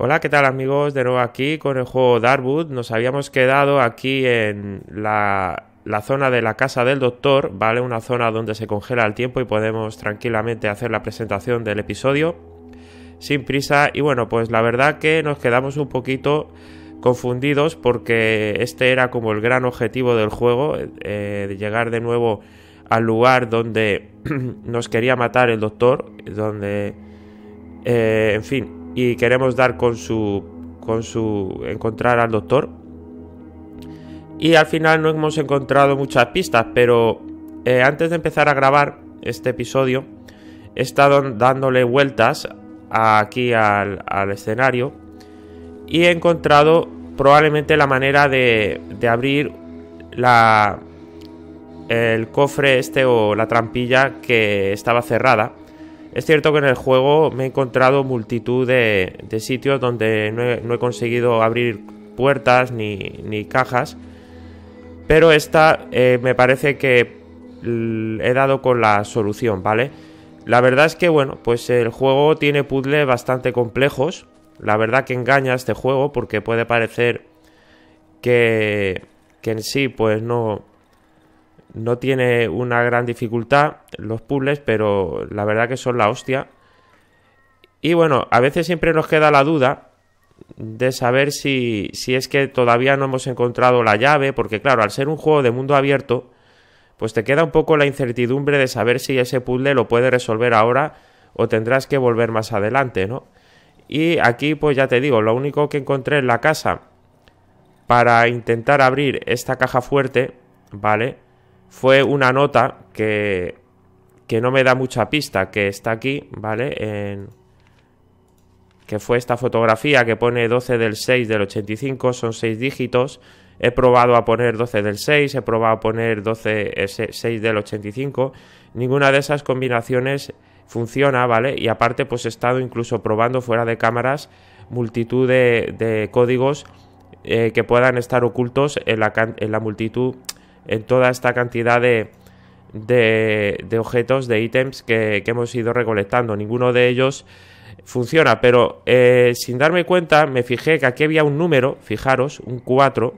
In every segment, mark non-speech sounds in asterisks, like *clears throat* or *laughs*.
Hola, ¿qué tal amigos? De nuevo aquí con el juego Darwood. Nos habíamos quedado aquí en la, zona de la casa del doctor, ¿vale? Una zona donde se congela el tiempo y podemos tranquilamente hacer la presentación del episodio sin prisa. Y bueno, pues la verdad que nos quedamos un poquito confundidos porque este era como el gran objetivo del juego, eh, de llegar de nuevo al lugar donde *clears throat* nos quería matar el doctor, donde... Eh, en fin, y queremos dar con su, con su, encontrar al doctor. Y al final no hemos encontrado muchas pistas, pero eh, antes de empezar a grabar este episodio, he estado dándole vueltas aquí al, escenario y he encontrado probablemente la manera de, de abrir la, el cofre este o la trampilla que estaba cerrada es cierto que en el juego me he encontrado multitud de, sitios donde no he, conseguido abrir puertas ni, cajas, pero esta eh, me parece que he dado con la solución, ¿vale? La verdad es que, bueno, pues el juego tiene puzzles bastante complejos. La verdad que engaña este juego porque puede parecer que, que en sí, pues no, no tiene una gran dificultad los puzzles, pero la verdad que son la hostia. Y bueno, a veces siempre nos queda la duda de saber si, es que todavía no hemos encontrado la llave, porque claro, al ser un juego de mundo abierto, pues te queda un poco la incertidumbre de saber si ese puzzle lo puede resolver ahora o tendrás que volver más adelante, ¿no? Y aquí pues ya te digo, lo único que encontré en la casa para intentar abrir esta caja fuerte, ¿vale? fue una nota que, que no me da mucha pista, que está aquí, ¿vale? En, que fue esta fotografía que pone 12 del 6 del 85, son 6 dígitos. He probado a poner 12 del 6, he probado a poner 12, eh, del 6 del 85. Ninguna de esas combinaciones funciona, ¿vale? Y aparte, pues he estado incluso probando fuera de cámaras multitud de, códigos eh, que puedan estar ocultos en la, en la multitud en toda esta cantidad de, de, objetos, de ítems que, hemos ido recolectando. Ninguno de ellos funciona, pero eh, sin darme cuenta me fijé que aquí había un número, fijaros, un 4,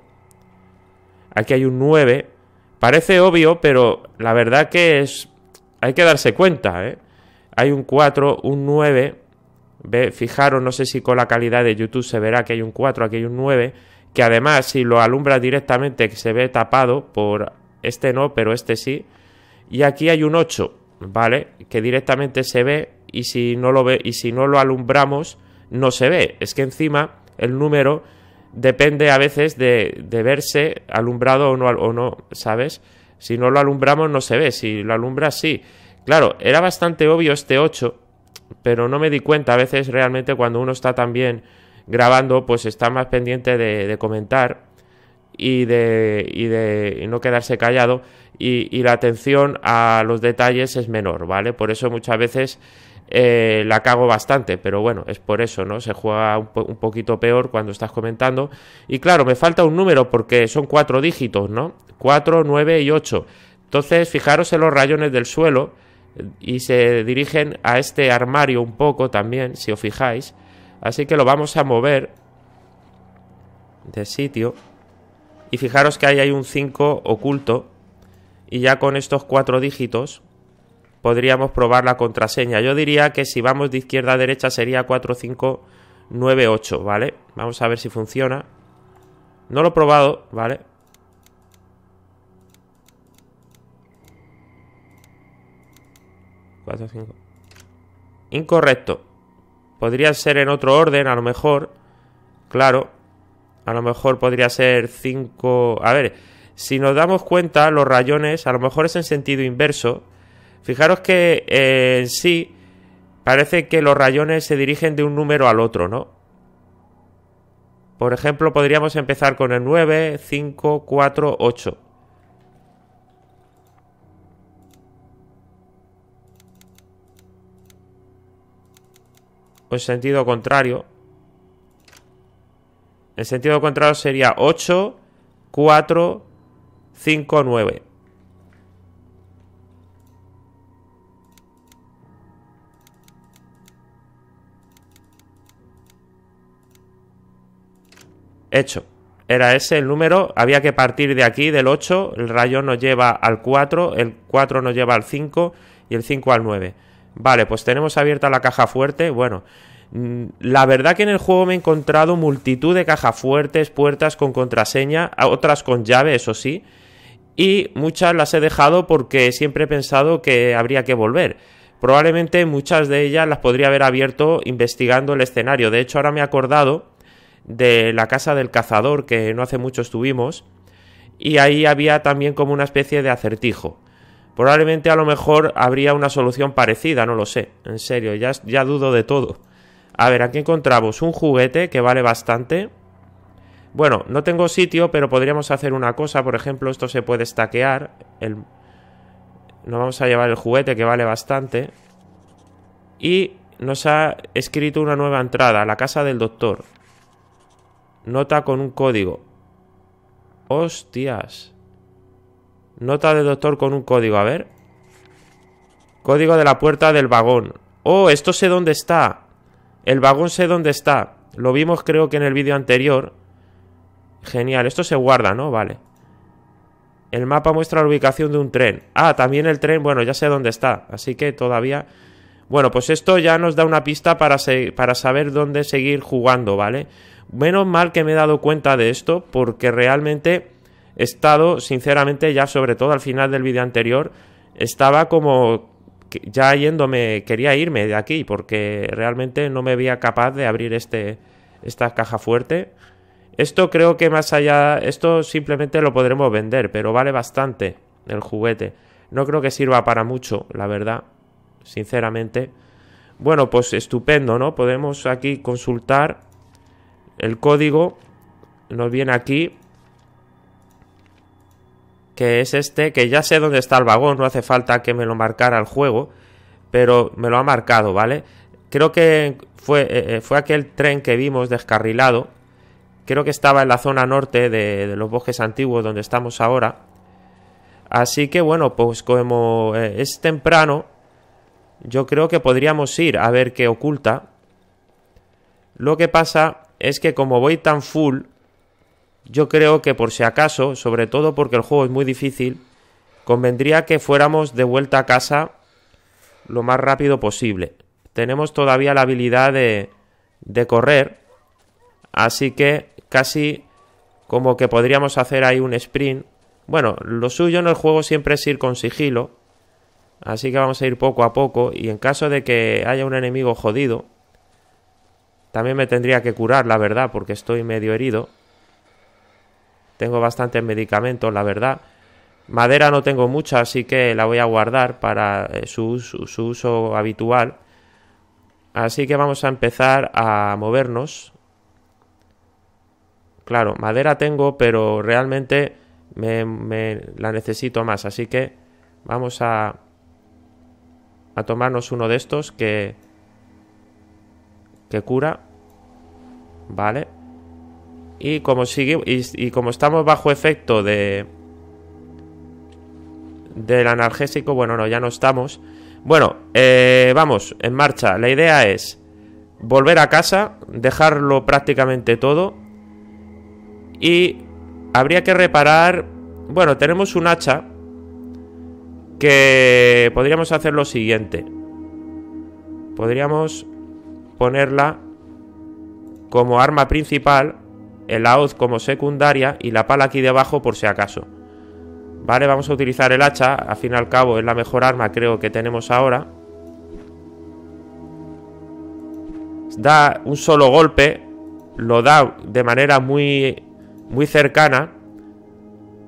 aquí hay un 9. Parece obvio, pero la verdad que es... Hay que darse cuenta, ¿eh? Hay un 4, un 9, Ve, fijaros, no sé si con la calidad de YouTube se verá que hay un 4, aquí hay un 9 que además si lo alumbra directamente que se ve tapado por este no, pero este sí. Y aquí hay un 8, ¿vale? Que directamente se ve y si no lo ve y si no lo alumbramos no se ve. Es que encima el número depende a veces de, verse alumbrado o no, o no, ¿sabes? Si no lo alumbramos no se ve, si lo alumbras sí. Claro, era bastante obvio este 8, pero no me di cuenta a veces realmente cuando uno está también grabando, pues está más pendiente de, comentar y de, no quedarse callado y, la atención a los detalles es menor, ¿vale? Por eso muchas veces eh, la cago bastante, pero bueno, es por eso, ¿no? Se juega un, poquito peor cuando estás comentando. Y claro, me falta un número porque son cuatro dígitos, ¿no? Cuatro, nueve y ocho Entonces, fijaros en los rayones del suelo eh, y se dirigen a este armario un poco también, si os fijáis. Así que lo vamos a mover de sitio. Y fijaros que ahí hay un 5 oculto. Y ya con estos cuatro dígitos podríamos probar la contraseña. Yo diría que si vamos de izquierda a derecha sería 4598, ¿vale? Vamos a ver si funciona. No lo he probado, ¿vale? Incorrecto. Podría ser en otro orden, a lo mejor. Claro. A lo mejor podría ser 5... A ver, si nos damos cuenta, los rayones a lo mejor es en sentido inverso. Fijaros que eh, en sí parece que los rayones se dirigen de un número al otro, ¿no? Por ejemplo, podríamos empezar con el 9, 5, 4, 8. o en sentido contrario. En sentido contrario sería 8, 4, 5, 9. Hecho. Era ese el número. Había que partir de aquí, del 8. El rayo nos lleva al 4, el 4 nos lleva al 5 y el 5 al 9. Vale, pues tenemos abierta la caja fuerte. Bueno, mm, la verdad que en el juego me he encontrado multitud de cajas fuertes, puertas con contraseña, otras con llave, eso sí. Y muchas las he dejado porque siempre he pensado que habría que volver. Probablemente muchas de ellas las podría haber abierto investigando el escenario. De hecho, ahora me he acordado de la casa del cazador que no hace mucho estuvimos. Y ahí había también como una especie de acertijo. Probablemente a lo mejor habría una solución parecida, no lo sé. En serio, ya, ya dudo de todo. A ver, aquí encontramos un juguete que vale bastante. Bueno, no tengo sitio, pero podríamos hacer una cosa. Por ejemplo, esto se puede estaquear. Nos vamos a llevar el juguete que vale bastante. Y nos ha escrito una nueva entrada, la casa del doctor. Nota con un código. Hostias. Nota de doctor con un código, a ver. Código de la puerta del vagón. Oh, esto sé dónde está. El vagón sé dónde está. Lo vimos creo que en el vídeo anterior. Genial, esto se guarda, ¿no? Vale. El mapa muestra la ubicación de un tren. Ah, también el tren, bueno, ya sé dónde está. Así que todavía... Bueno, pues esto ya nos da una pista para, para saber dónde seguir jugando, ¿vale? Menos mal que me he dado cuenta de esto porque realmente estado, sinceramente, ya sobre todo al final del vídeo anterior, estaba como ya yéndome, quería irme de aquí porque realmente no me veía capaz de abrir este, esta caja fuerte. Esto creo que más allá, esto simplemente lo podremos vender, pero vale bastante el juguete. No creo que sirva para mucho, la verdad, sinceramente. Bueno, pues estupendo, ¿no? Podemos aquí consultar el código, nos viene aquí que es este, que ya sé dónde está el vagón, no hace falta que me lo marcara el juego, pero me lo ha marcado, ¿vale? Creo que fue, eh, eh, fue aquel tren que vimos descarrilado, creo que estaba en la zona norte de, los bosques antiguos donde estamos ahora, así que bueno, pues como eh, es temprano, yo creo que podríamos ir a ver qué oculta, lo que pasa es que como voy tan full, yo creo que por si acaso, sobre todo porque el juego es muy difícil, convendría que fuéramos de vuelta a casa lo más rápido posible. Tenemos todavía la habilidad de, correr, así que casi como que podríamos hacer ahí un sprint. Bueno, lo suyo en el juego siempre es ir con sigilo, así que vamos a ir poco a poco y en caso de que haya un enemigo jodido, también me tendría que curar, la verdad, porque estoy medio herido. Tengo bastantes medicamentos, la verdad. Madera no tengo mucha, así que la voy a guardar para eh, su, uso habitual. Así que vamos a empezar a movernos. Claro, madera tengo, pero realmente me, me la necesito más. Así que vamos a, a tomarnos uno de estos que, que cura. Vale. Y como, sigue, y, como estamos bajo efecto de del analgésico, bueno, no, ya no estamos. Bueno, eh, vamos, en marcha. La idea es volver a casa, dejarlo prácticamente todo. Y habría que reparar... Bueno, tenemos un hacha que podríamos hacer lo siguiente. Podríamos ponerla como arma principal el AOZ como secundaria y la pala aquí debajo por si acaso. Vale, vamos a utilizar el hacha, al fin y al cabo es la mejor arma creo que tenemos ahora. Da un solo golpe, lo da de manera muy, muy cercana,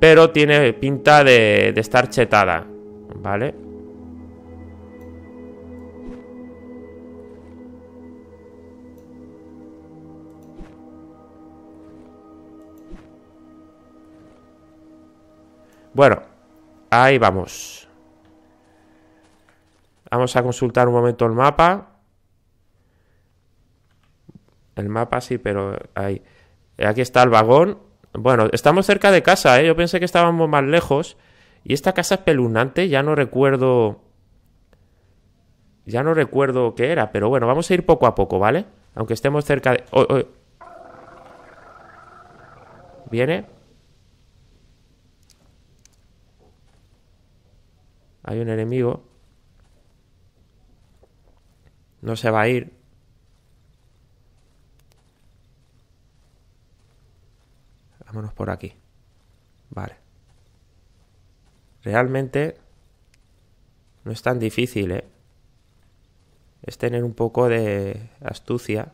pero tiene pinta de, de estar chetada, ¿vale? Bueno, ahí vamos. Vamos a consultar un momento el mapa. El mapa sí, pero ahí. Aquí está el vagón. Bueno, estamos cerca de casa, ¿eh? Yo pensé que estábamos más lejos. Y esta casa pelunante ya no recuerdo... Ya no recuerdo qué era, pero bueno, vamos a ir poco a poco, ¿vale? Aunque estemos cerca de... Oh, oh. ¿Viene? Hay un enemigo. No se va a ir. Vámonos por aquí. Vale. Realmente no es tan difícil, ¿eh? Es tener un poco de astucia.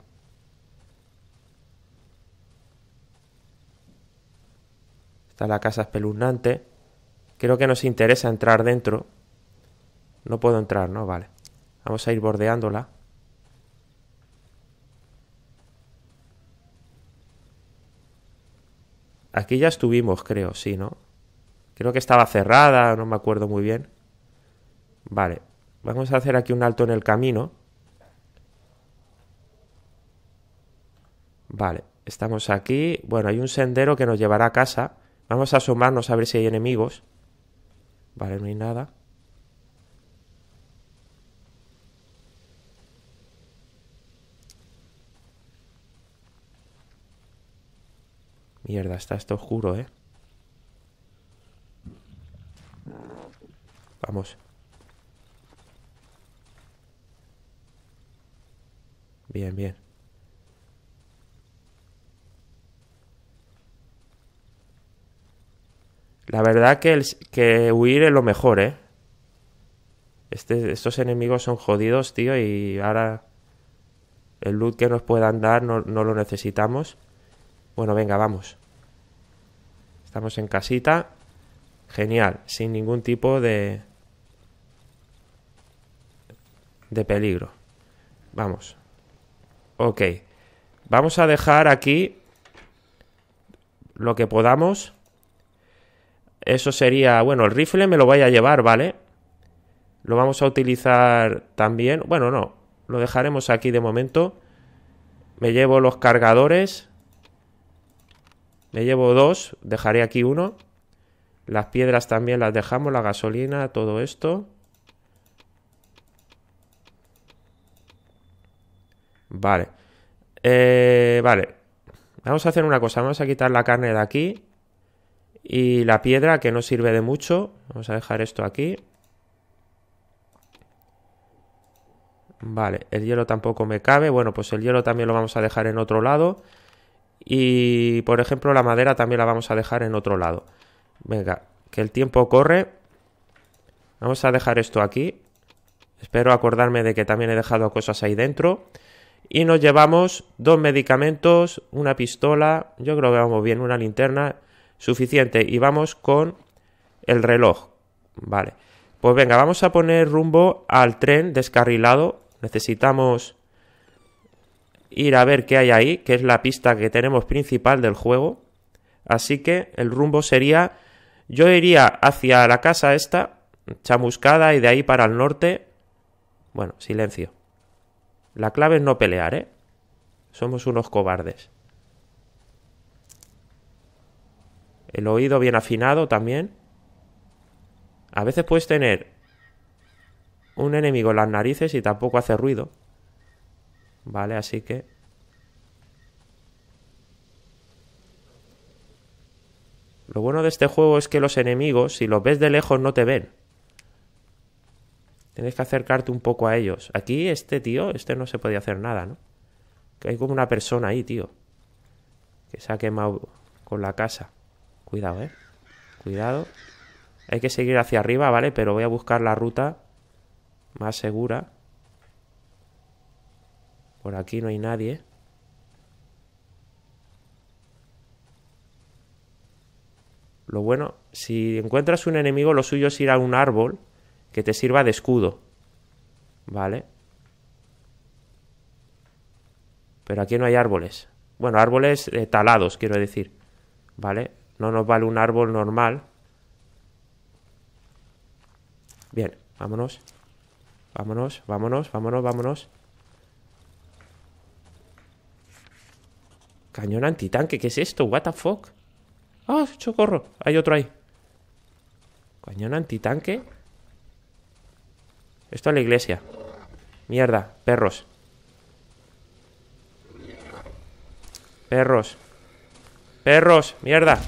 Está la casa espeluznante. Creo que nos interesa entrar dentro. No puedo entrar, ¿no? Vale. Vamos a ir bordeándola. Aquí ya estuvimos, creo, sí, ¿no? Creo que estaba cerrada, no me acuerdo muy bien. Vale, vamos a hacer aquí un alto en el camino. Vale, estamos aquí. Bueno, hay un sendero que nos llevará a casa. Vamos a asomarnos a ver si hay enemigos. Vale, no hay nada. Mierda, está esto oscuro, ¿eh? Vamos. Bien, bien. La verdad que, que huir es lo mejor, ¿eh? Este, estos enemigos son jodidos, tío, y ahora el loot que nos puedan dar no lo necesitamos. Bueno, venga, vamos. Estamos en casita. Genial, sin ningún tipo de... de peligro. Vamos. Ok. Vamos a dejar aquí lo que podamos. Eso sería... Bueno, el rifle me lo voy a llevar, ¿vale? Lo vamos a utilizar también. Bueno, no. Lo dejaremos aquí de momento. Me llevo los cargadores. Me llevo dos, dejaré aquí uno. Las piedras también las dejamos, la gasolina, todo esto. Vale. Eh, vale. Vamos a hacer una cosa. Vamos a quitar la carne de aquí. Y la piedra que no sirve de mucho. Vamos a dejar esto aquí. Vale, el hielo tampoco me cabe. Bueno, pues el hielo también lo vamos a dejar en otro lado. Y por ejemplo la madera también la vamos a dejar en otro lado. Venga, que el tiempo corre. Vamos a dejar esto aquí. Espero acordarme de que también he dejado cosas ahí dentro. Y nos llevamos dos medicamentos, una pistola, yo creo que vamos bien, una linterna, suficiente. Y vamos con el reloj. Vale. Pues venga, vamos a poner rumbo al tren descarrilado. Necesitamos ir a ver qué hay ahí, que es la pista que tenemos principal del juego. Así que el rumbo sería, yo iría hacia la casa esta, chamuscada, y de ahí para el norte. Bueno, silencio. La clave es no pelear, ¿eh? Somos unos cobardes. El oído bien afinado también. A veces puedes tener un enemigo en las narices y tampoco hace ruido. ¿vale? Así que... Lo bueno de este juego es que los enemigos, si los ves de lejos, no te ven. Tienes que acercarte un poco a ellos. Aquí este tío, este no se podía hacer nada, ¿no? Que hay como una persona ahí, tío. Que se ha quemado con la casa. Cuidado, ¿eh? Cuidado. Hay que seguir hacia arriba, ¿vale? Pero voy a buscar la ruta más segura. Por aquí no hay nadie. Lo bueno, si encuentras un enemigo, lo suyo es ir a un árbol que te sirva de escudo. ¿Vale? Pero aquí no hay árboles. Bueno, árboles eh, talados, quiero decir. ¿Vale? No nos vale un árbol normal. Bien, vámonos. Vámonos, vámonos, vámonos, vámonos. Cañón antitanque, ¿qué es esto? What the fuck? ¡Ah, Chocorro. socorro! Hay otro ahí. Cañón antitanque. Esto es la iglesia. Mierda, perros. Perros. Perros, mierda.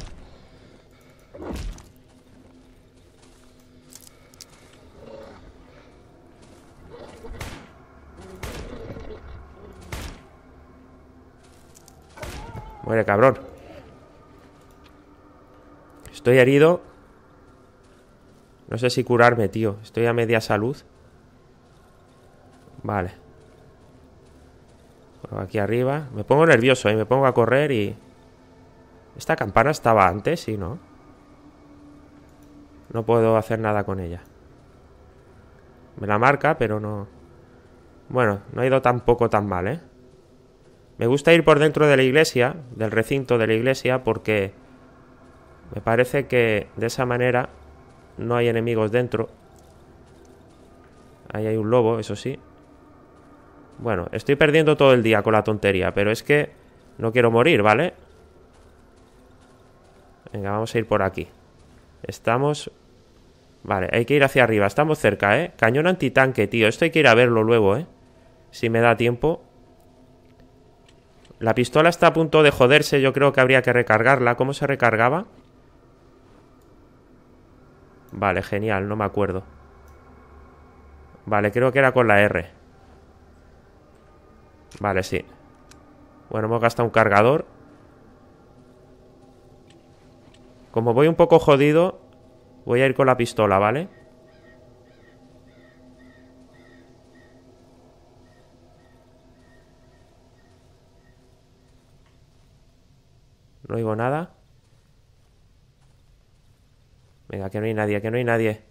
Muere, cabrón. Estoy herido. No sé si curarme, tío. Estoy a media salud. Vale. aquí arriba. Me pongo nervioso, y eh. Me pongo a correr y... ¿Esta campana estaba antes? Sí, ¿no? No puedo hacer nada con ella. Me la marca, pero no... Bueno, no ha ido tampoco tan mal, ¿eh? Me gusta ir por dentro de la iglesia, del recinto de la iglesia, porque me parece que de esa manera no hay enemigos dentro. Ahí hay un lobo, eso sí. Bueno, estoy perdiendo todo el día con la tontería, pero es que no quiero morir, ¿vale? Venga, vamos a ir por aquí. Estamos... Vale, hay que ir hacia arriba. Estamos cerca, ¿eh? Cañón antitanque, tío. Esto hay que ir a verlo luego, ¿eh? Si me da tiempo. La pistola está a punto de joderse, yo creo que habría que recargarla. ¿Cómo se recargaba? Vale, genial, no me acuerdo. Vale, creo que era con la R. Vale, sí. Bueno, hemos gastado un cargador. Como voy un poco jodido, voy a ir con la pistola, ¿vale? No oigo nada. Venga, que no hay nadie, que no hay nadie.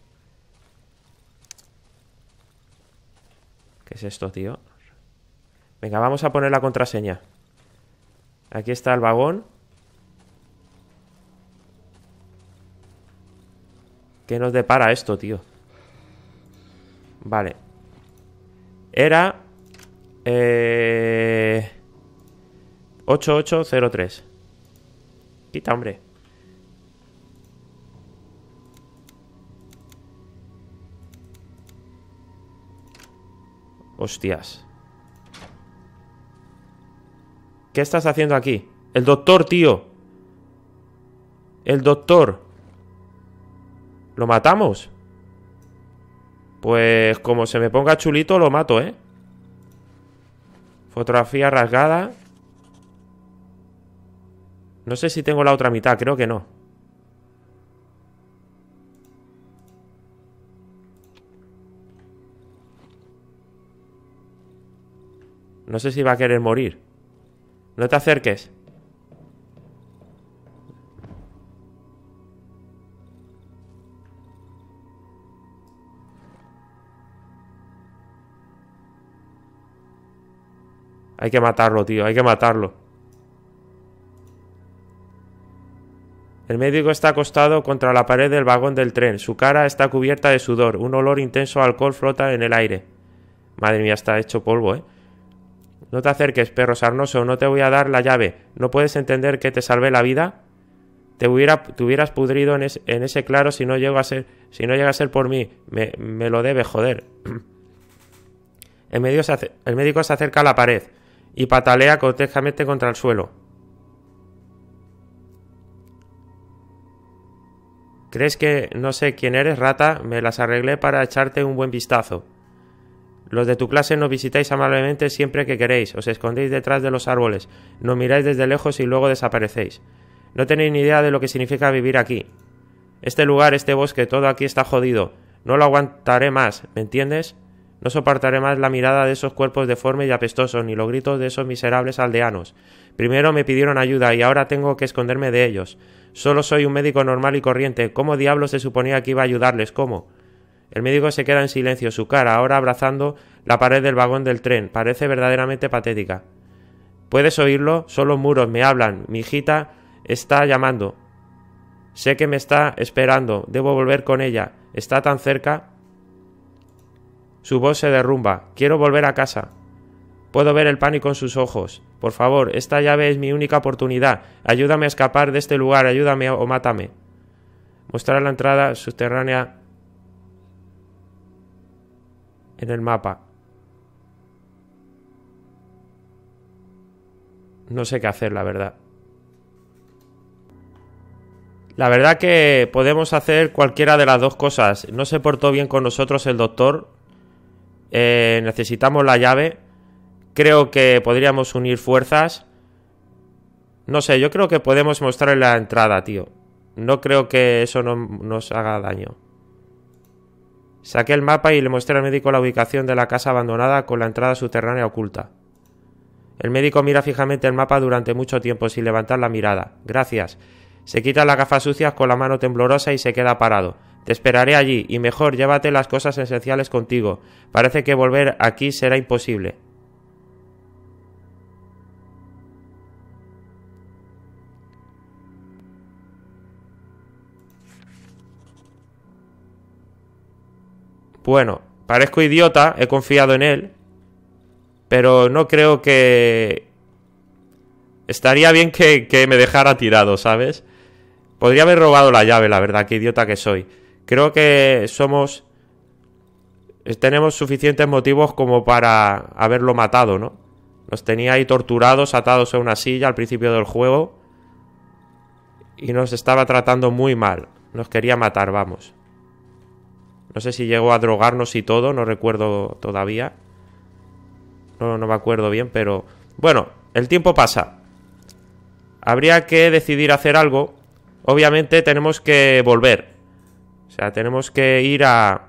¿Qué es esto, tío? Venga, vamos a poner la contraseña. Aquí está el vagón. ¿Qué nos depara esto, tío? Vale. Era... Eh, 8803. Quita, hombre. Hostias. ¿Qué estás haciendo aquí? El doctor, tío. El doctor. ¿Lo matamos? Pues como se me ponga chulito, lo mato, ¿eh? Fotografía rasgada. No sé si tengo la otra mitad, creo que no. No sé si va a querer morir. No te acerques. Hay que matarlo, tío. Hay que matarlo. El médico está acostado contra la pared del vagón del tren. Su cara está cubierta de sudor. Un olor intenso a alcohol flota en el aire. Madre mía, está hecho polvo, ¿eh? No te acerques, perro sarnoso. No te voy a dar la llave. ¿No puedes entender que te salvé la vida? Te, hubiera, te hubieras pudrido en, ese claro si no, llego a ser, si no llega a ser por mí. Me, lo debe, joder. *clears throat* El médico, se acerca a la pared y patalea cotejamente contra el suelo. ¿Crees que no sé quién eres, rata? Me las arreglé para echarte un buen vistazo. Los de tu clase nos visitáis amablemente siempre que queréis, os escondéis detrás de los árboles, nos miráis desde lejos y luego desaparecéis. No tenéis ni idea de lo que significa vivir aquí. Este lugar, este bosque, todo aquí está jodido. No lo aguantaré más, ¿me entiendes? No soportaré más la mirada de esos cuerpos deformes y apestosos, ni los gritos de esos miserables aldeanos. Primero me pidieron ayuda y ahora tengo que esconderme de ellos. Solo soy un médico normal y corriente. ¿Cómo diablo se suponía que iba a ayudarles? ¿Cómo? El médico se queda en silencio, su cara ahora abrazando la pared del vagón del tren. Parece verdaderamente patética. ¿Puedes oírlo? Son los muros, me hablan. Mi hijita está llamando. Sé que me está esperando. Debo volver con ella. Está tan cerca. Su voz se derrumba. Quiero volver a casa. Puedo ver el pánico en sus ojos. Por favor, esta llave es mi única oportunidad. Ayúdame a escapar de este lugar, ayúdame o mátame. Mostrar la entrada subterránea en el mapa. No sé qué hacer, la verdad. La verdad que podemos hacer cualquiera de las dos cosas. No se portó bien con nosotros el doctor. Eh, necesitamos la llave. Creo que podríamos unir fuerzas. No sé, yo creo que podemos mostrarle la entrada, tío. No creo que eso no, nos haga daño. Saqué el mapa y le mostré al médico la ubicación de la casa abandonada con la entrada subterránea oculta. El médico mira fijamente el mapa durante mucho tiempo sin levantar la mirada. Gracias. Se quita las gafas sucias con la mano temblorosa y se queda parado. Te esperaré allí y mejor llévate las cosas esenciales contigo. Parece que volver aquí será imposible. bueno, parezco idiota, he confiado en él, pero no creo que... Estaría bien que, me dejara tirado, ¿sabes? Podría haber robado la llave, la verdad, qué idiota que soy. Creo que somos... Eh, tenemos suficientes motivos como para haberlo matado, ¿no? Nos tenía ahí torturados, atados a una silla al principio del juego. Y nos estaba tratando muy mal. Nos quería matar, vamos. No sé si llegó a drogarnos y todo, no recuerdo todavía. No, me acuerdo bien, pero... Bueno, el tiempo pasa. Habría que decidir hacer algo. Obviamente tenemos que volver. O sea, tenemos que ir a...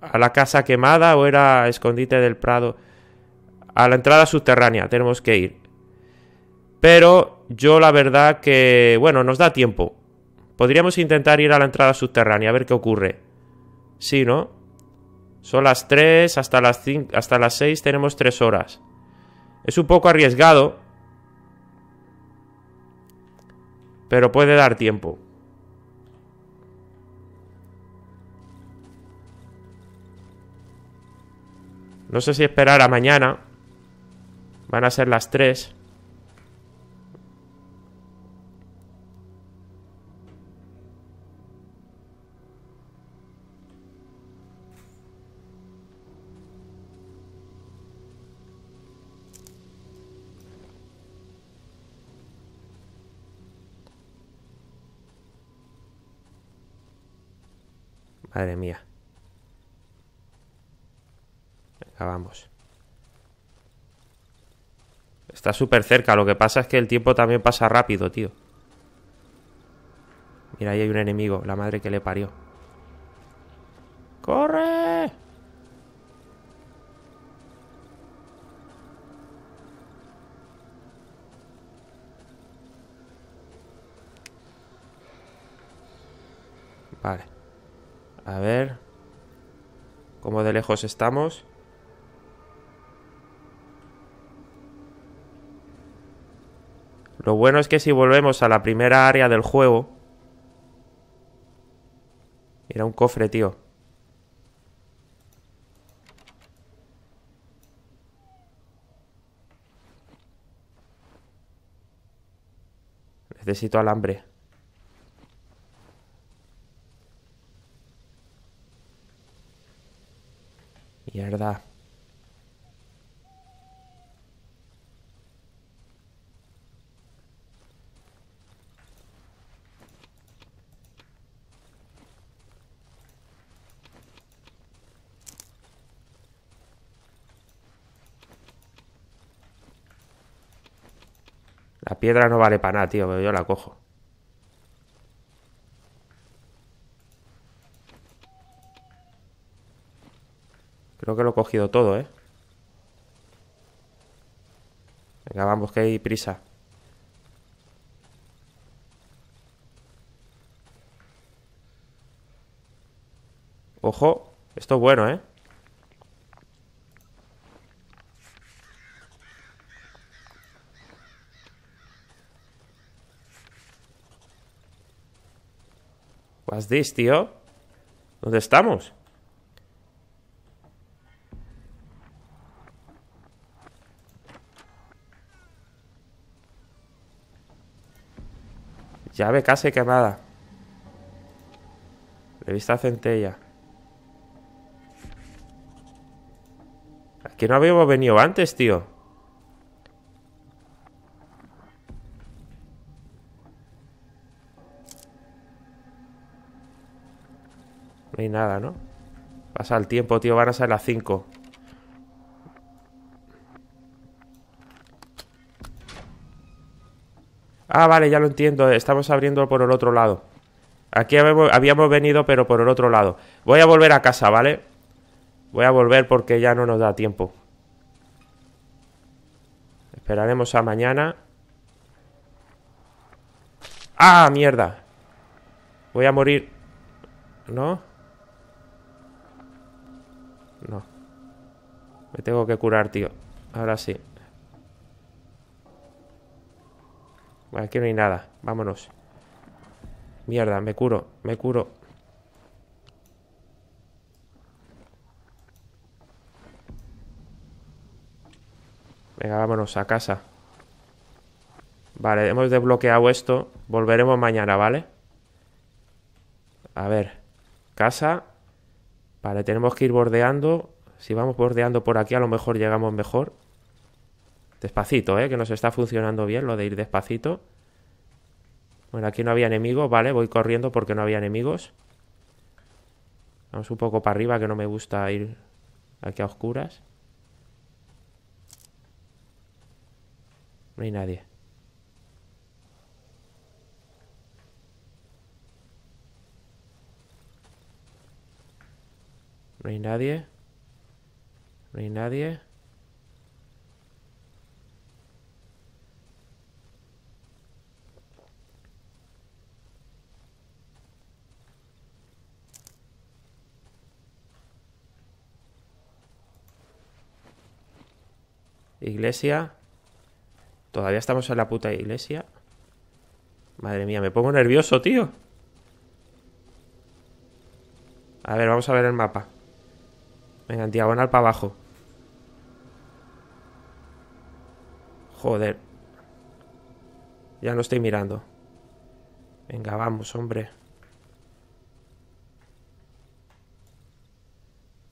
A la casa quemada o era escondite del Prado. A la entrada subterránea tenemos que ir. Pero yo la verdad que... Bueno, nos da tiempo. Podríamos intentar ir a la entrada subterránea, a ver qué ocurre. Sí, ¿no? Son las 3, hasta las, 5, hasta las 6 tenemos 3 horas. Es un poco arriesgado. Pero puede dar tiempo. No sé si esperar a mañana. Van a ser las 3. Madre mía. Venga, vamos. Está súper cerca. Lo que pasa es que el tiempo también pasa rápido, tío. Mira, ahí hay un enemigo. La madre que le parió. ¡Corre! Vale. A ver. ¿Cómo de lejos estamos? Lo bueno es que si volvemos a la primera área del juego... era un cofre, tío. Necesito alambre. Mierda. La piedra no vale para nada, tío, pero yo la cojo. Creo que lo he cogido todo, ¿eh? Venga, vamos, que hay prisa. Ojo, esto es bueno, ¿eh? es esto, tío? ¿Dónde estamos? Llave casi quemada. Revista Centella. Aquí no habíamos venido antes, tío. No hay nada, ¿no? Pasa el tiempo, tío. Van a ser las 5. Ah, vale, ya lo entiendo. Eh, estamos abriendo por el otro lado. Aquí habíamos venido, pero por el otro lado. Voy a volver a casa, ¿vale? Voy a volver porque ya no nos da tiempo. Esperaremos a mañana. ¡Ah, mierda! Voy a morir. ¿No? No. Me tengo que curar, tío. Ahora sí. aquí no hay nada. Vámonos. Mierda, me curo, me curo. Venga, vámonos a casa. Vale, hemos desbloqueado esto. Volveremos mañana, ¿vale? A ver. Casa. Vale, tenemos que ir bordeando. Si vamos bordeando por aquí, a lo mejor llegamos mejor. Despacito, ¿eh? Que nos está funcionando bien lo de ir despacito. Bueno, aquí no había enemigos, vale, voy corriendo porque no había enemigos. Vamos un poco para arriba, que no me gusta ir aquí a oscuras. No hay nadie. No hay nadie. No hay nadie. Iglesia. Todavía estamos en la puta iglesia. Madre mía, me pongo nervioso, tío. A ver, vamos a ver el mapa. Venga, en diagonal para abajo. Joder. Ya no estoy mirando. Venga, vamos, hombre.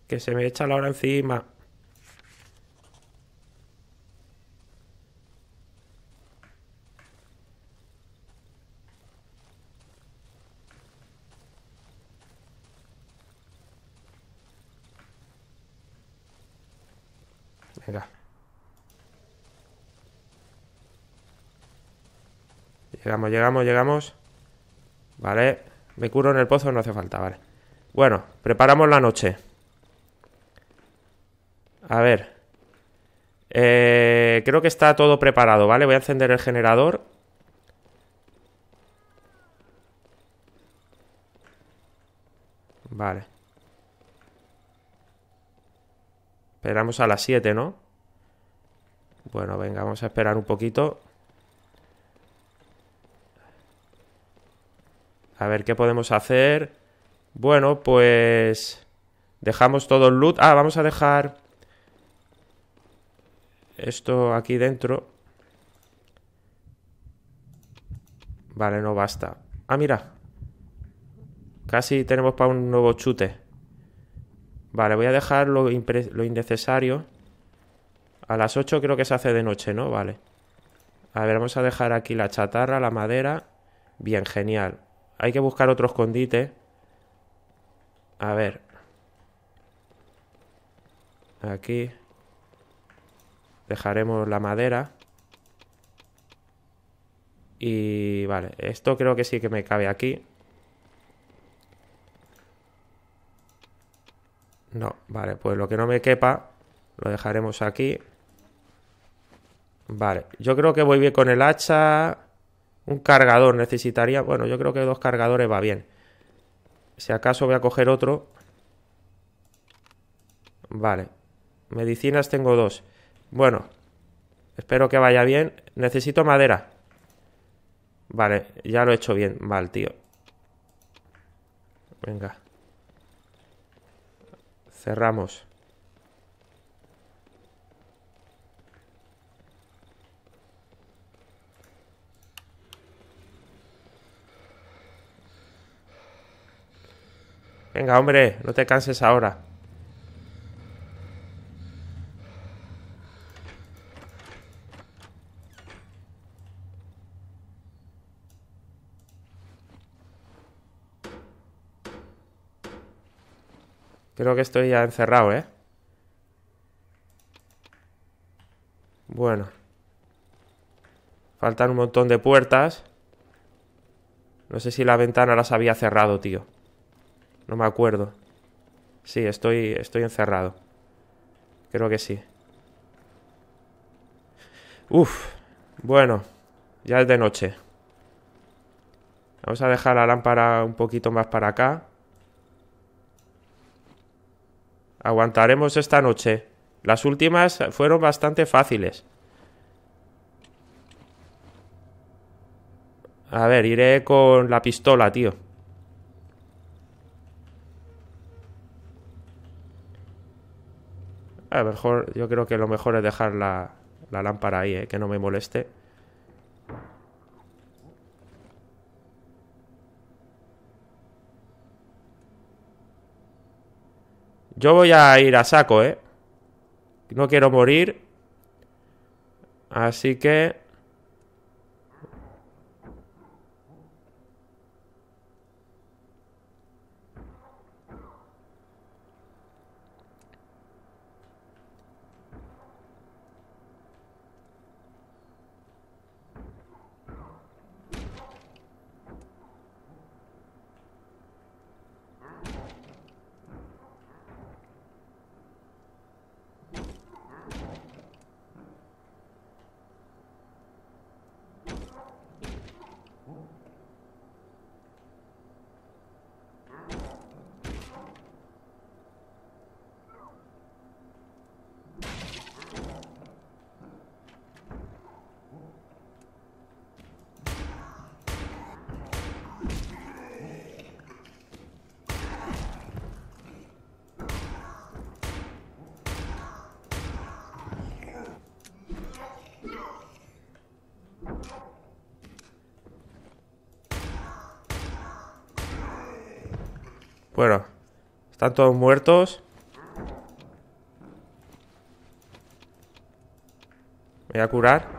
Que se me echa la hora encima. Llegamos, llegamos, llegamos. Vale. Me curo en el pozo, no hace falta, vale. Bueno, preparamos la noche. A ver. Eh, creo que está todo preparado, ¿vale? Voy a encender el generador. Vale. Esperamos a las 7, ¿no? Bueno, venga, vamos a esperar un poquito. A ver, ¿qué podemos hacer? Bueno, pues... Dejamos todo el loot. Ah, vamos a dejar... Esto aquí dentro. Vale, no basta. Ah, mira. Casi tenemos para un nuevo chute. Vale, voy a dejar lo, lo innecesario. A las 8 creo que se hace de noche, ¿no? Vale. A ver, vamos a dejar aquí la chatarra, la madera. Bien, genial. Hay que buscar otro escondite. A ver. Aquí. Dejaremos la madera. Y vale, esto creo que sí que me cabe aquí. No, vale, pues lo que no me quepa lo dejaremos aquí. Vale, yo creo que voy bien con el hacha. Un cargador necesitaría. Bueno, yo creo que dos cargadores va bien. Si acaso voy a coger otro. Vale. Medicinas tengo dos. Bueno. Espero que vaya bien. Necesito madera. Vale, ya lo he hecho bien. Mal, tío. Venga. Cerramos. Venga, hombre, no te canses ahora. Creo que estoy ya encerrado, ¿eh? Bueno. Faltan un montón de puertas. No sé si la ventana las había cerrado, tío. No me acuerdo. Sí, estoy, estoy encerrado. Creo que sí. Uf. Bueno, ya es de noche. Vamos a dejar la lámpara un poquito más para acá. Aguantaremos esta noche. Las últimas fueron bastante fáciles. A ver, iré con la pistola, tío. A lo mejor, yo creo que lo mejor es dejar la, lámpara ahí, eh, que no me moleste. Yo voy a ir a saco, ¿eh? No quiero morir. Así que... Bueno, están todos muertos. voy a curar.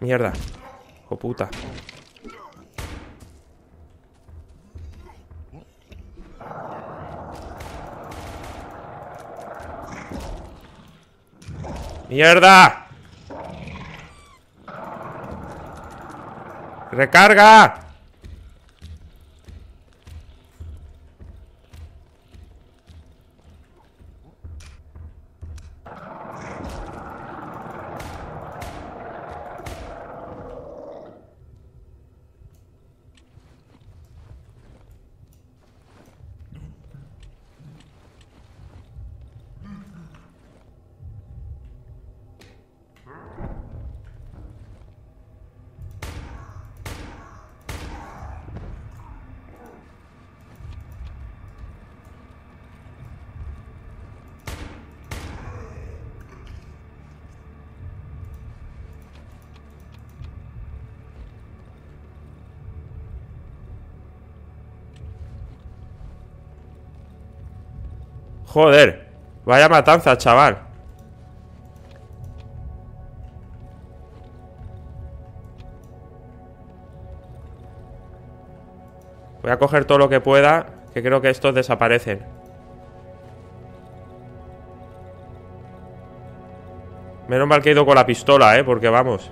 Mierda. Hijo puta. ¡Mierda! ¡Recarga! Joder. Vaya matanza, chaval. Voy a coger todo lo que pueda, que creo que estos desaparecen. Menos mal que he ido con la pistola, ¿eh? Porque vamos...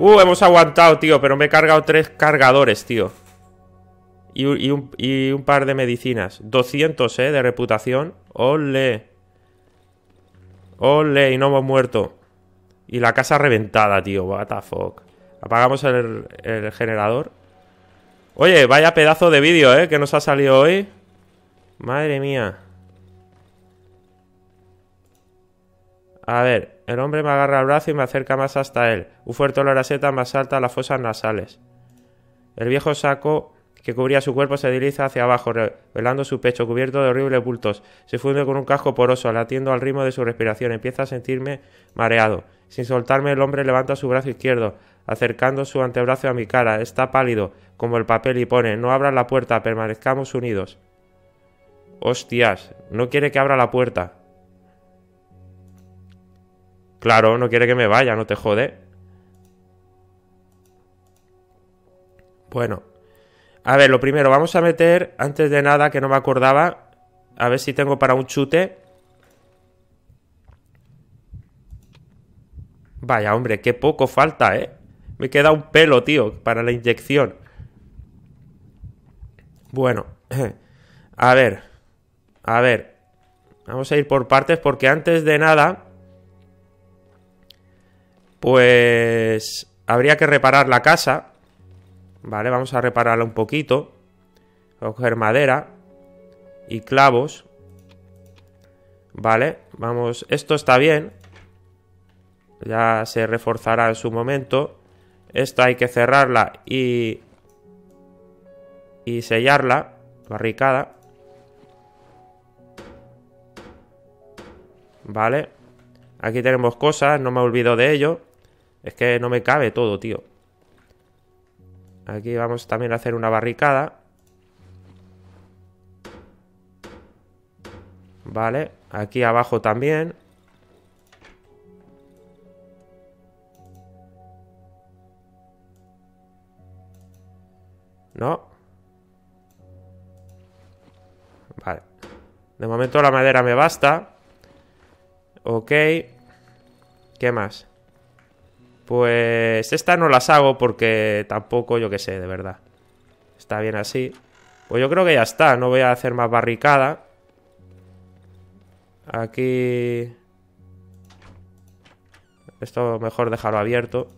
Uh, hemos aguantado, tío, pero me he cargado tres cargadores, tío. Y, un, par de medicinas. 200, eh, de reputación. Ole. Ole, y no hemos muerto. Y la casa reventada, tío. What the fuck. Apagamos el generador. Oye, vaya pedazo de vídeo, ¿eh? Que nos ha salido hoy. Madre mía. A ver, el hombre me agarra el brazo y me acerca más hasta él. Un fuerte olor a seta más alta a las fosas nasales. El viejo saco que cubría su cuerpo se desliza hacia abajo, revelando su pecho cubierto de horribles bultos. Se funde con un casco poroso, latiendo al ritmo de su respiración. Empieza a sentirme mareado. Sin soltarme, el hombre levanta su brazo izquierdo, acercando su antebrazo a mi cara. Está pálido, como el papel, y pone: No abras la puerta, permanezcamos unidos. Hostias, no quiere que abra la puerta. Claro, no quiere que me vaya, no te jode. Bueno. A ver, lo primero, vamos a meter, antes de nada, que no me acordaba, a ver si tengo para un chute. Vaya, hombre, qué poco falta, ¿eh? Me queda un pelo, tío, para la inyección. Bueno, *clears throat* a ver, a ver. Vamos a ir por partes porque antes de nada pues habría que reparar la casa. Vale, vamos a repararla un poquito. coger madera y clavos. Vale, vamos. Esto está bien. Ya se reforzará en su momento. Esta hay que cerrarla y. Y sellarla. Barricada. Vale. Aquí tenemos cosas, no me olvido de ello. Es que no me cabe todo, tío. Aquí vamos también a hacer una barricada. Vale, aquí abajo también. No. Vale. De momento la madera me basta. Ok. ¿Qué más? Pues esta no las hago porque tampoco, yo qué sé, de verdad. Está bien así. Pues yo creo que ya está. No voy a hacer más barricada. Aquí... Esto mejor dejarlo abierto.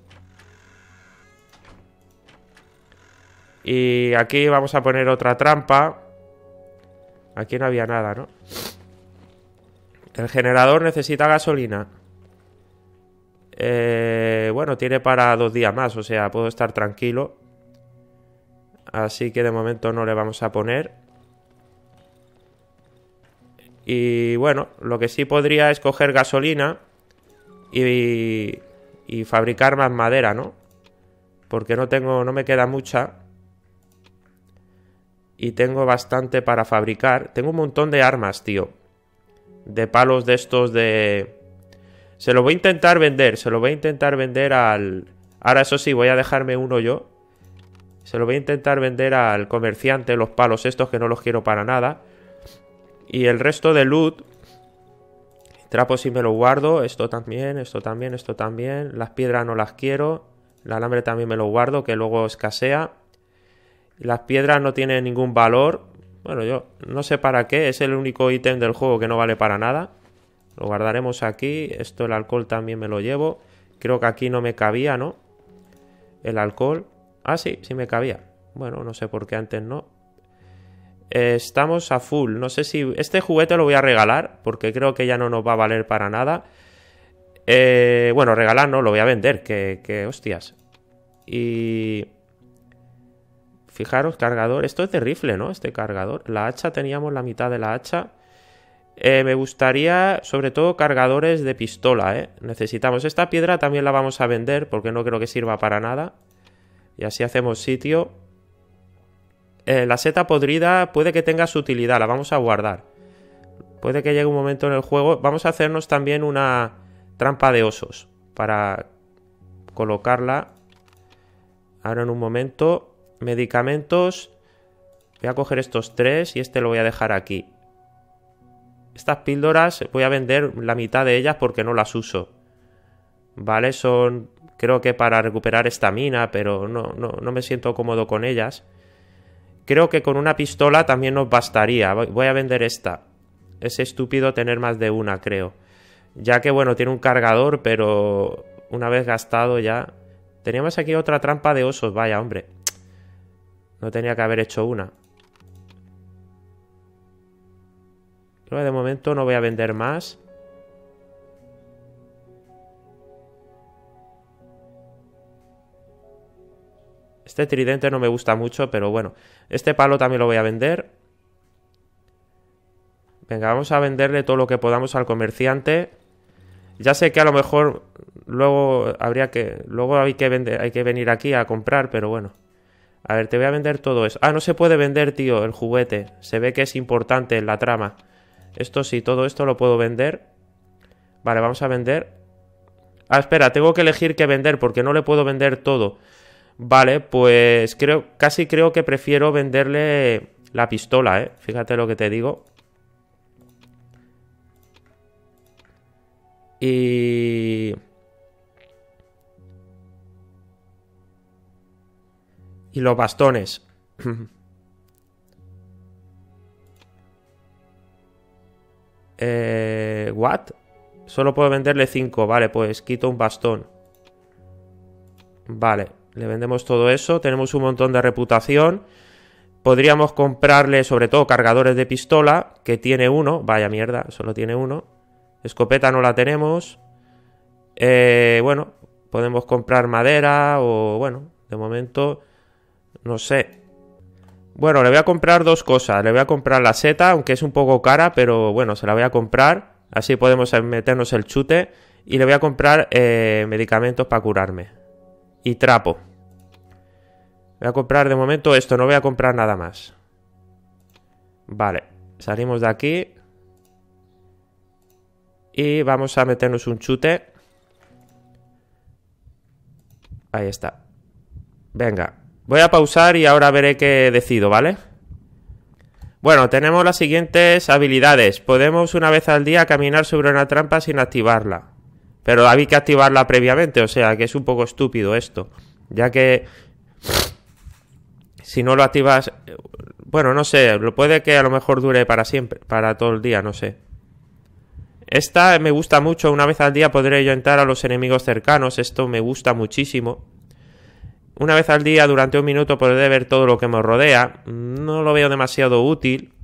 Y aquí vamos a poner otra trampa. Aquí no había nada, ¿no? El generador necesita gasolina. Eh, bueno, tiene para dos días más, o sea, puedo estar tranquilo. Así que de momento no le vamos a poner. Y bueno, lo que sí podría es coger gasolina y, y fabricar más madera, ¿no? Porque no tengo, no me queda mucha. Y tengo bastante para fabricar. Tengo un montón de armas, tío. De palos de estos de se lo voy a intentar vender, se lo voy a intentar vender al... Ahora eso sí, voy a dejarme uno yo. Se lo voy a intentar vender al comerciante, los palos estos que no los quiero para nada. Y el resto de loot... Trapo si me lo guardo, esto también, esto también, esto también. Las piedras no las quiero. El alambre también me lo guardo, que luego escasea. Las piedras no tienen ningún valor. Bueno, yo no sé para qué, es el único ítem del juego que no vale para nada. Lo guardaremos aquí. Esto el alcohol también me lo llevo. Creo que aquí no me cabía, ¿no? El alcohol. Ah, sí, sí me cabía. Bueno, no sé por qué antes no. Eh, estamos a full. No sé si... Este juguete lo voy a regalar porque creo que ya no nos va a valer para nada. Eh, bueno, regalar no, lo voy a vender. Que, que hostias. Y... Fijaros, cargador. Esto es de rifle, ¿no? Este cargador. La hacha, teníamos la mitad de la hacha. Eh, me gustaría, sobre todo, cargadores de pistola, ¿eh? Necesitamos esta piedra, también la vamos a vender porque no creo que sirva para nada. Y así hacemos sitio. Eh, la seta podrida puede que tenga su utilidad, la vamos a guardar. Puede que llegue un momento en el juego. Vamos a hacernos también una trampa de osos para colocarla. Ahora en un momento. Medicamentos. Voy a coger estos tres y este lo voy a dejar aquí. Estas píldoras voy a vender la mitad de ellas porque no las uso. ¿Vale? Son creo que para recuperar estamina, pero no, no, no me siento cómodo con ellas. Creo que con una pistola también nos bastaría. Voy a vender esta. Es estúpido tener más de una, creo. Ya que, bueno, tiene un cargador, pero una vez gastado ya... Teníamos aquí otra trampa de osos, vaya, hombre. No tenía que haber hecho una. de momento no voy a vender más. Este tridente no me gusta mucho, pero bueno. Este palo también lo voy a vender. Venga, vamos a venderle todo lo que podamos al comerciante. Ya sé que a lo mejor luego habría que. Luego hay que hay que venir aquí a comprar, pero bueno. A ver, te voy a vender todo eso. Ah, no se puede vender, tío, el juguete. Se ve que es importante en la trama. Esto sí, todo esto lo puedo vender. Vale, vamos a vender. Ah, espera, tengo que elegir qué vender porque no le puedo vender todo. Vale, pues creo, casi creo que prefiero venderle la pistola, ¿eh? Fíjate lo que te digo. Y... Y los bastones. *laughs* Eh, ¿What? Solo puedo venderle 5. Vale, pues quito un bastón. Vale, le vendemos todo eso. Tenemos un montón de reputación. Podríamos comprarle sobre todo cargadores de pistola, que tiene uno. Vaya mierda, solo tiene uno. Escopeta no la tenemos. Eh, bueno, podemos comprar madera o bueno, de momento no sé. Bueno, le voy a comprar dos cosas. Le voy a comprar la seta, aunque es un poco cara, pero bueno, se la voy a comprar. Así podemos meternos el chute. Y le voy a comprar eh, medicamentos para curarme. Y trapo. Voy a comprar de momento esto, no voy a comprar nada más. Vale, salimos de aquí. Y vamos a meternos un chute. Ahí está. Venga. Voy a pausar y ahora veré qué decido, ¿vale? Bueno, tenemos las siguientes habilidades. Podemos una vez al día caminar sobre una trampa sin activarla. Pero había que activarla previamente, o sea que es un poco estúpido esto. Ya que si no lo activas... Bueno, no sé, puede que a lo mejor dure para siempre, para todo el día, no sé. Esta me gusta mucho, una vez al día podré yo entrar a los enemigos cercanos, esto me gusta muchísimo. Una vez al día, durante un minuto, podré ver todo lo que me rodea. No lo veo demasiado útil.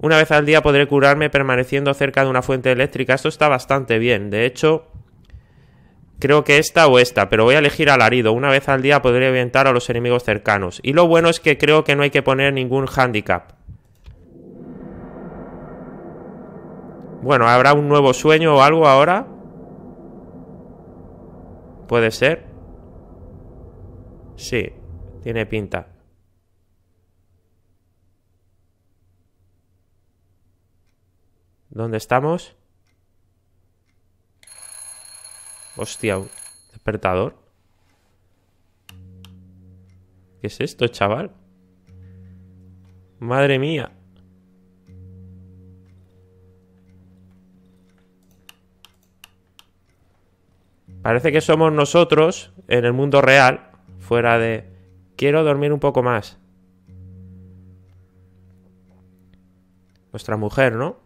Una vez al día podré curarme permaneciendo cerca de una fuente eléctrica. Esto está bastante bien. De hecho, creo que esta o esta, pero voy a elegir alarido. Una vez al día podré aventar a los enemigos cercanos. Y lo bueno es que creo que no hay que poner ningún handicap. Bueno, ¿habrá un nuevo sueño o algo ahora? Puede ser. Sí, tiene pinta. ¿Dónde estamos? Hostia, despertador. ¿Qué es esto, chaval? Madre mía. Parece que somos nosotros en el mundo real fuera de quiero dormir un poco más. Nuestra mujer, ¿no?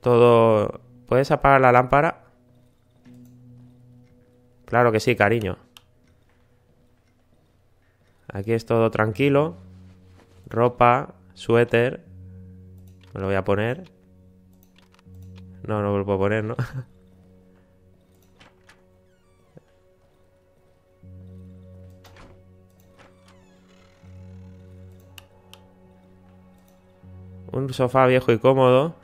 Todo... ¿Puedes apagar la lámpara? Claro que sí, cariño. Aquí es todo tranquilo. Ropa, suéter. Me lo voy a poner. No, no lo puedo poner, ¿no? *laughs* Un sofá viejo y cómodo.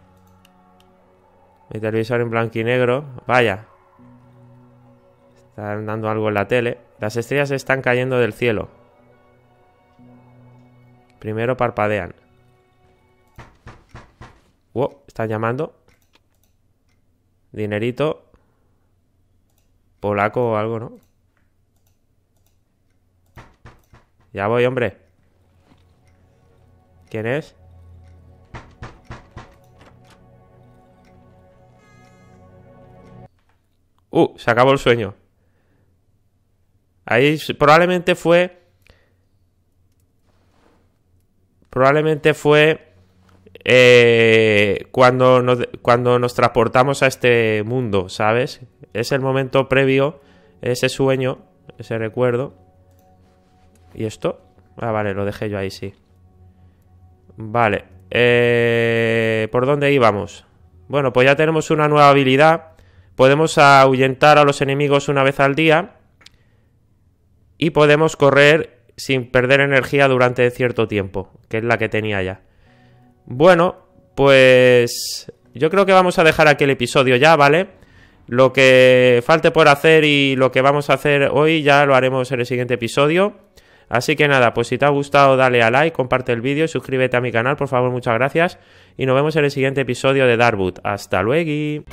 Mi televisor en blanco y negro. Vaya. Están dando algo en la tele. Las estrellas están cayendo del cielo. Primero parpadean. Wow, están llamando. Dinerito. Polaco o algo, ¿no? Ya voy, hombre. ¿Quién es? Uh, se acabó el sueño. Ahí probablemente fue. Probablemente fue. Eh, cuando, nos, cuando nos transportamos a este mundo, ¿sabes? Es el momento previo, ese sueño, ese recuerdo. ¿Y esto? Ah, vale, lo dejé yo ahí, sí. Vale. Eh, ¿Por dónde íbamos? Bueno, pues ya tenemos una nueva habilidad podemos ahuyentar a los enemigos una vez al día y podemos correr sin perder energía durante cierto tiempo, que es la que tenía ya. Bueno, pues yo creo que vamos a dejar aquí el episodio ya, ¿vale? Lo que falte por hacer y lo que vamos a hacer hoy ya lo haremos en el siguiente episodio. Así que nada, pues si te ha gustado dale a like, comparte el vídeo, y suscríbete a mi canal, por favor, muchas gracias. Y nos vemos en el siguiente episodio de Darboot. Hasta luego.